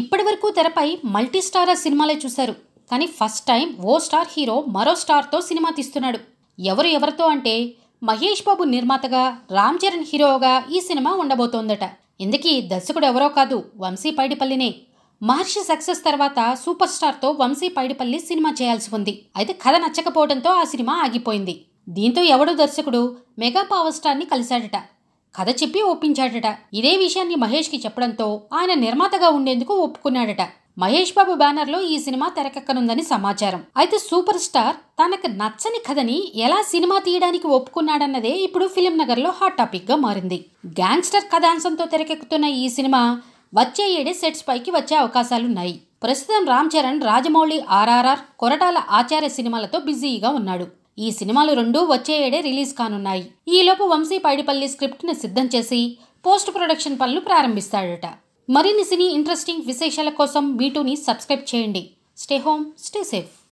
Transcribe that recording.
ఇప్పటివరకు తెరపై మల్టీ సినిమాలే చూశారు కానీ ఫస్ట్ టైం ఓ స్టార్ హీరో మరో స్టార్తో సినిమా తీస్తున్నాడు ఎవరు ఎవరితో అంటే మహేష్ బాబు నిర్మాతగా రామ్ చరణ్ హీరోగా ఈ సినిమా ఉండబోతోందట ఇందుకీ దర్శకుడు ఎవరో కాదు వంశీ పైడిపల్లినే మహర్షి సక్సెస్ తర్వాత సూపర్ స్టార్తో వంశీ పైడిపల్లి సినిమా చేయాల్సి ఉంది అయితే కథ నచ్చకపోవడంతో ఆ సినిమా ఆగిపోయింది దీంతో ఎవడో దర్శకుడు మెగా పవర్ స్టార్ని కలిశాడట కథ చెప్పి ఒప్పించాడట ఇదే విషయాన్ని మహేష్కి చెప్పడంతో ఆయన నిర్మాతగా ఉండేందుకు ఒప్పుకున్నాడట మహేష్ బాబు బ్యానర్లో ఈ సినిమా తెరకెక్కనుందని సమాచారం అయితే సూపర్ స్టార్ తనకు నచ్చని కథని ఎలా సినిమా తీయడానికి ఒప్పుకున్నాడన్నదే ఇప్పుడు ఫిలిం నగర్లో హాట్ టాపిక్గా మారింది గ్యాంగ్స్టర్ కథాంశంతో తెరకెక్కుతున్న ఈ సినిమా వచ్చే ఏడే సెట్స్ పైకి వచ్చే అవకాశాలున్నాయి ప్రస్తుతం రామ్ చరణ్ రాజమౌళి ఆర్ఆర్ఆర్ కొరటాల ఆచార్య సినిమాలతో బిజీగా ఉన్నాడు ఈ సినిమాలు రెండూ వచ్చే ఏడే రిలీజ్ కానున్నాయి ఈలోపు వంశీ పైడిపల్లి స్క్రిప్ట్ని సిద్ధం చేసి పోస్ట్ ప్రొడక్షన్ పనులు ప్రారంభిస్తాడట మరిన్ని సినీ ఇంట్రెస్టింగ్ విశేషాల కోసం మీటూని సబ్స్క్రైబ్ చేయండి స్టే హోమ్ స్టే సేఫ్